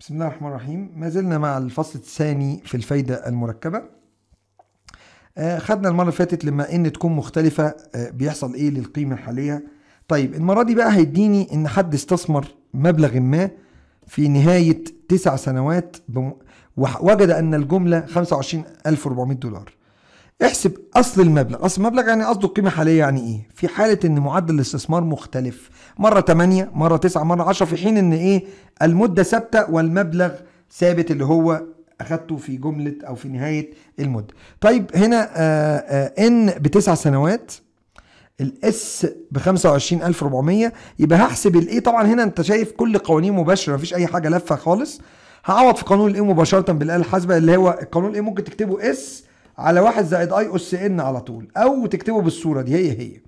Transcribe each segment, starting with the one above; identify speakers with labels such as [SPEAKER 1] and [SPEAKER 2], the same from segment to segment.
[SPEAKER 1] بسم الله الرحمن الرحيم ما زلنا مع الفصل الثاني في الفايدة المركبة آه، خدنا المرة اللي فاتت لما ان تكون مختلفة آه، بيحصل ايه للقيمة الحالية طيب المرة دي بقى هيديني ان حد استثمر مبلغ ما في نهاية تسع سنوات بم... ووجد ان الجملة 25400 دولار احسب اصل المبلغ اصل المبلغ يعني قصده قيمه حاليه يعني ايه في حاله ان معدل الاستثمار مختلف مره 8 مره 9 مره 10 في حين ان ايه المده ثابته والمبلغ ثابت اللي هو اخدته في جمله او في نهايه المده طيب هنا آه، آه، ان بتسع سنوات الاس ب 25400 يبقى هحسب الايه طبعا هنا انت شايف كل قوانين مباشره مفيش اي حاجه لفه خالص هعوض في قانون الايه مباشره بالاله الحاسبه اللي هو القانون الايه ممكن تكتبه اس على 1 زائد اي اس ان على طول او تكتبه بالصوره دي هي هي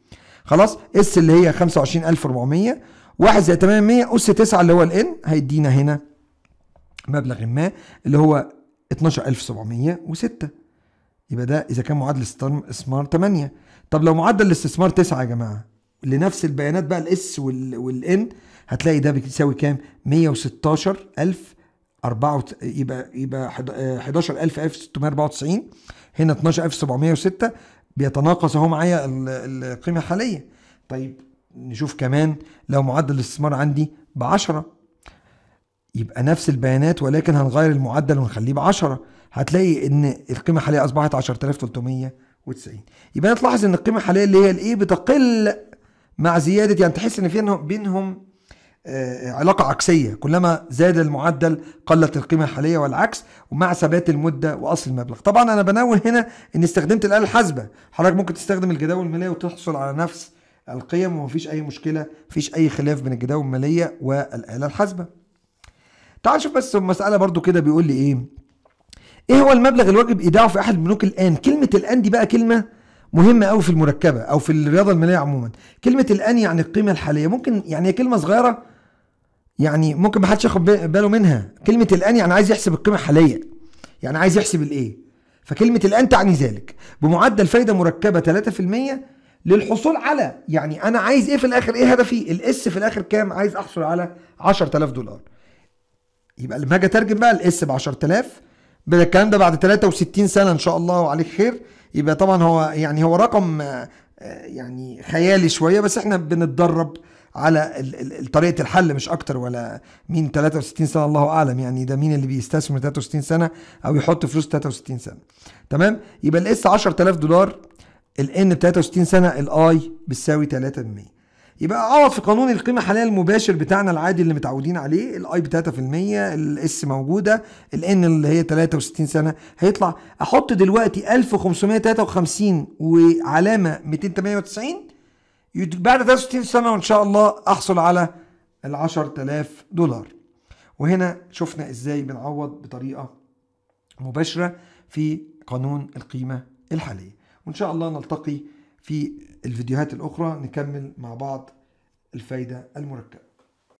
[SPEAKER 1] خلاص اس اللي هي 25400 1 زائد 800 اس 9 اللي هو الان هيدينا هنا مبلغ ما اللي هو 12706 يبقى ده اذا كان معدل الاستثمار 8 طب لو معدل الاستثمار 9 يا جماعه لنفس البيانات بقى الاس والان هتلاقي ده بيساوي كام 116000 4 يبقى يبقى 11694 آه، هنا 12706 بيتناقص اهو معايا القيمه الحاليه طيب نشوف كمان لو معدل الاستثمار عندي ب 10 يبقى نفس البيانات ولكن هنغير المعدل ونخليه ب 10 هتلاقي ان القيمه الحاليه اصبحت 10390 يبقى تلاحظ ان القيمه الحاليه اللي هي الايه بتقل مع زياده يعني تحس ان في بينهم آه، آه، علاقة عكسية كلما زاد المعدل قلت القيمة الحالية والعكس ومع ثبات المدة وأصل المبلغ طبعا أنا بناول هنا أن استخدمت الآلة الحاسبة حضرتك ممكن تستخدم الجداول المالية وتحصل على نفس القيم ومفيش أي مشكلة مفيش أي خلاف بين الجداول المالية والآلة الحاسبة تعال نشوف بس مسألة برضو كده بيقول لي إيه إيه هو المبلغ الواجب إيداعه في أحد البنوك الآن كلمة الآن دي بقى كلمة مهمة أوي في المركبة أو في الرياضة المالية عموما كلمة الآن يعني القيمة الحالية ممكن يعني كلمة صغيرة يعني ممكن ما حدش ياخد باله منها كلمه الان يعني عايز يحسب القيمه الحاليه يعني عايز يحسب الايه فكلمه الان تعني ذلك بمعدل فايده مركبه 3% للحصول على يعني انا عايز ايه في الاخر ايه هدفي الاس في الاخر كام عايز احصل على 10000 دولار يبقى لما اجي اترجم بقى الاس ب 10000 الكلام ده بعد 63 سنه ان شاء الله وعليك خير يبقى طبعا هو يعني هو رقم آه، يعني خيالي شويه بس احنا بنتدرب على طريقه الحل مش اكتر ولا مين 63 سنه الله اعلم يعني ده مين اللي بيستثمر 63 سنه او يحط فلوس 63 سنه تمام يبقى الاس 10000 دولار الان ب 63 سنه الاي بتساوي 3% يبقى اقعد آه، في قانون القيمه الحاليه المباشر بتاعنا العادي اللي متعودين عليه الاي ب 3% الاس موجوده الان اللي هي 63 سنه هيطلع احط دلوقتي 1553 وعلامه 298 بعد 63 سنة وإن شاء الله أحصل على ال 10000 دولار وهنا شفنا إزاي بنعوض بطريقة مباشرة في قانون القيمة الحالية وإن شاء الله نلتقي في الفيديوهات الأخرى نكمل مع بعض الفايدة المركبة